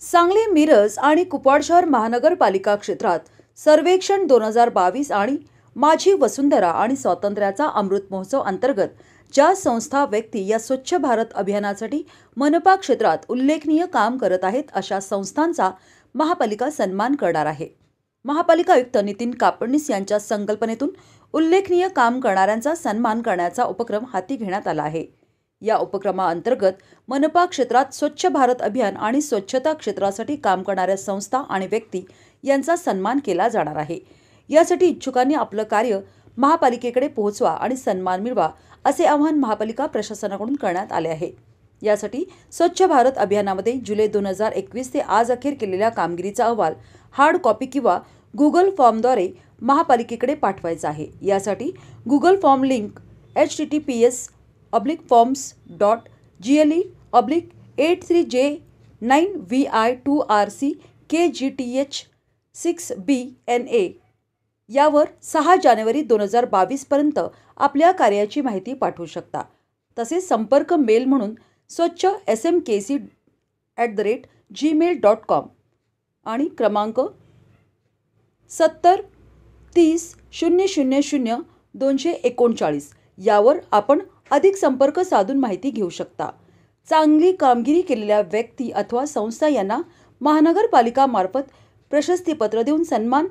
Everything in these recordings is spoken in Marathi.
सांगली मिरज आणि कुपवाड शहर महानगरपालिका क्षेत्रात सर्वेक्षण दोन हजार बावीस आणि माझी वसुंधरा आणि स्वातंत्र्याचा अमृत महोत्सव अंतर्गत ज्या संस्था व्यक्ती या स्वच्छ भारत अभियानासाठी मनपा क्षेत्रात उल्लेखनीय काम करत आहेत अशा संस्थांचा महापालिका सन्मान करणार आहे महापालिका आयुक्त नितीन कापडणीस यांच्या संकल्पनेतून उल्लेखनीय काम करणाऱ्यांचा सन्मान करण्याचा उपक्रम हाती घेण्यात आला आहे या उपक्रमाअंतर्गत मनपा क्षेत्रात स्वच्छ भारत अभियान आणि स्वच्छता क्षेत्रासाठी काम करणाऱ्या संस्था आणि व्यक्ती यांचा सन्मान केला जाणार आहे यासाठी इच्छुकांनी आपलं कार्य महापालिकेकडे पोहोचवा आणि सन्मान मिळवा असे आवाहन महापालिका प्रशासनाकडून करण्यात आले आहे यासाठी स्वच्छ भारत अभियानामध्ये जुलै दोन हजार एकवीस ते आज अखेर केलेल्या कामगिरीचा अहवाल हार्ड कॉपी किंवा गुगल फॉर्मद्वारे महापालिकेकडे पाठवायचा आहे यासाठी Google form link H T T P S oblique forms dot G L E oblique eight three J nine V I two R C K G T H six B N A यावर सहा जानेवारी दोन हजार बावीसपर्यंत आपल्या कार्याची माहिती पाठवू शकता तसेच संपर्क मेल म्हणून स्वच्छ S M K C at the rate Gmail dot com आणि क्रमांक सत्तर तीस शून्य शून्य शून्य दोनशे एकोणचाळीस यावर आपण अधिक संपर्क साधून माहिती घेऊ शकता चांगली कामगिरी केलेल्या व्यक्ती अथवा संस्था यांना महानगरपालिकामार्फत प्रशस्तीपत्र देऊन सन्मान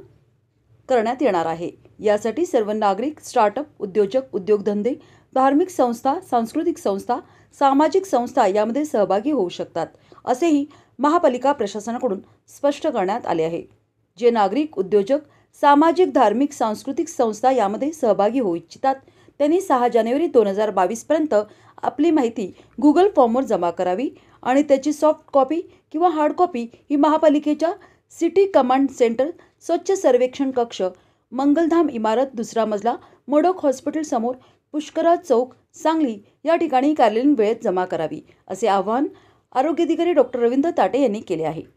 करण्यात येणार आहे यासाठी सर्व नागरिक स्टार्टअप उद्योजक उद्योगधंदे धार्मिक संस्था सांस्कृतिक संस्था सामाजिक संस्था यामध्ये सहभागी होऊ शकतात असेही महापालिका प्रशासनाकडून स्पष्ट करण्यात आले आहे जे नागरिक उद्योजक सामाजिक धार्मिक सांस्कृतिक संस्था यामध्ये सहभागी होऊ इच्छितात त्यांनी सहा जानेवारी दोन हजार बावीसपर्यंत आपली माहिती गुगल फॉर्मवर जमा करावी आणि त्याची सॉफ्ट कॉपी किंवा हार्ड कॉपी ही महापालिकेच्या सिटी कमांड सेंटर स्वच्छ सर्वेक्षण कक्ष मंगलधाम इमारत दुसरा मजला हॉस्पिटल हॉस्पिटलसमोर पुष्कराज चौक सांगली या ठिकाणी कार्यालयीन वेळेत जमा करावी असे आवाहन आरोग्य अधिकारी डॉक्टर रवींद्र ताटे यांनी केले आहे